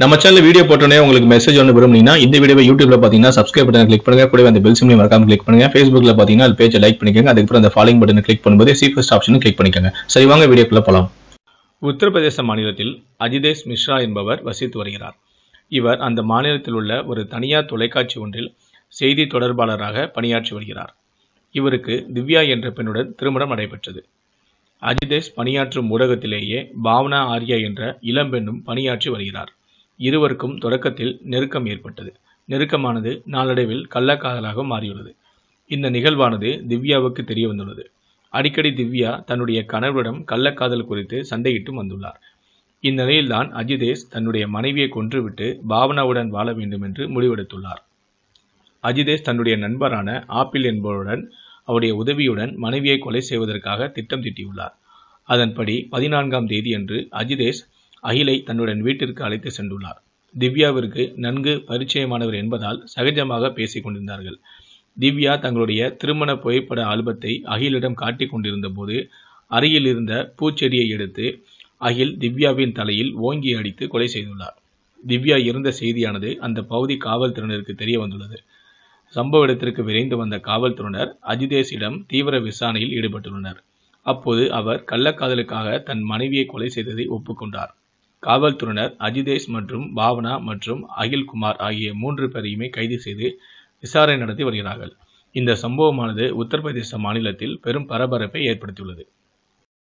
நம்ம channel video போட்டோன்னே உங்களுக்கு மெசேஜ் ஒன்று விரும்புனீங்கன்னா இந்த வீடியோ யூடியூப்ல பார்த்தீங்கன்னா சப்ஸ்கிரைப் பண்ணி கிளிக் பண்ணுங்க கூட அந்த பெல் சிம்லையும் மறக்காம கிளிக் பண்ணுங்க ஃபேஸ்புக்ல பார்த்தீங்கன்னா அது பேஜை லைக் பண்ணிக்கோங்க அதுக்கப்புறம் அந்த ஃபாலோ பட்டன் கிளிக் பண்ணும்போது சீஃபஸ்ட் ஆப்ஷனும் கிளிக் பண்ணிக்கோங்க சரி வாங்க வீடியோக்குள்ள போகலாம் உத்தரப்பிரதேச மாநிலத்தில் அஜிதேஷ் மிஸ்ரா என்பவர் வசித்து வருகிறார் இவர் அந்த மாநிலத்தில் உள்ள ஒரு தனியார் தொலைக்காட்சி ஒன்றில் செய்தி தொடர்பாளராக பணியாற்றி வருகிறார் இவருக்கு திவ்யா என்ற பெண்ணுடன் திருமணம் நடைபெற்றது அஜிதேஷ் பணியாற்றும் ஊடகத்திலேயே பாவனா ஆர்யா என்ற இளம்பெண்ணும் பணியாற்றி வருகிறார் இருவருக்கும் தொடக்கத்தில் நெருக்கம் ஏற்பட்டது நெருக்கமானது நாளடைவில் கள்ளக்காதலாக மாறியுள்ளது இந்த நிகழ்வானது திவ்யாவுக்கு தெரிய வந்துள்ளது அடிக்கடி திவ்யா தன்னுடைய கணவரிடம் கள்ளக்காதல் குறித்து சண்டையிட்டு வந்துள்ளார் இந்நிலையில்தான் அஜிதேஷ் தன்னுடைய மனைவியை கொன்றுவிட்டு பாவனாவுடன் வாழ வேண்டும் என்று முடிவெடுத்துள்ளார் அஜிதேஷ் தன்னுடைய நண்பரான ஆப்பிள் என்பவருடன் அவருடைய உதவியுடன் மனைவியை கொலை செய்வதற்காக திட்டம் தீட்டியுள்ளார் அதன்படி பதினான்காம் தேதியன்று அஜிதேஷ் அகிலை தன்னுடன் வீட்டிற்கு அழைத்து சென்றுள்ளார் திவ்யாவிற்கு நன்கு பரிச்சயமானவர் என்பதால் சகஜமாக பேசிக் கொண்டிருந்தார்கள் திவ்யா தங்களுடைய திருமண புகைப்பட ஆல்பத்தை அகிலிடம் காட்டிக் கொண்டிருந்த போது அருகில் இருந்த பூச்செடியை எடுத்து அகில் திவ்யாவின் தலையில் ஓங்கி அடித்து கொலை செய்துள்ளார் திவ்யா இருந்த செய்தியானது அந்த பகுதி காவல்துறையினருக்கு தெரிய வந்துள்ளது சம்பவ இடத்திற்கு விரைந்து வந்த காவல்துறையினர் அஜிதேஷிடம் தீவிர விசாரணையில் ஈடுபட்டுள்ளனர் அப்போது அவர் கள்ளக்காதலுக்காக தன் மனைவியை கொலை செய்ததை ஒப்புக்கொண்டார் காவல்துறையினர் அஜிதேஷ் மற்றும் பாவனா மற்றும் அகில்குமார் ஆகிய மூன்று பேரையுமே கைது செய்து விசாரணை நடத்தி வருகிறார்கள் இந்த சம்பவமானது உத்தரப்பிரதேச மாநிலத்தில் பெரும் பரபரப்பை ஏற்படுத்தியுள்ளது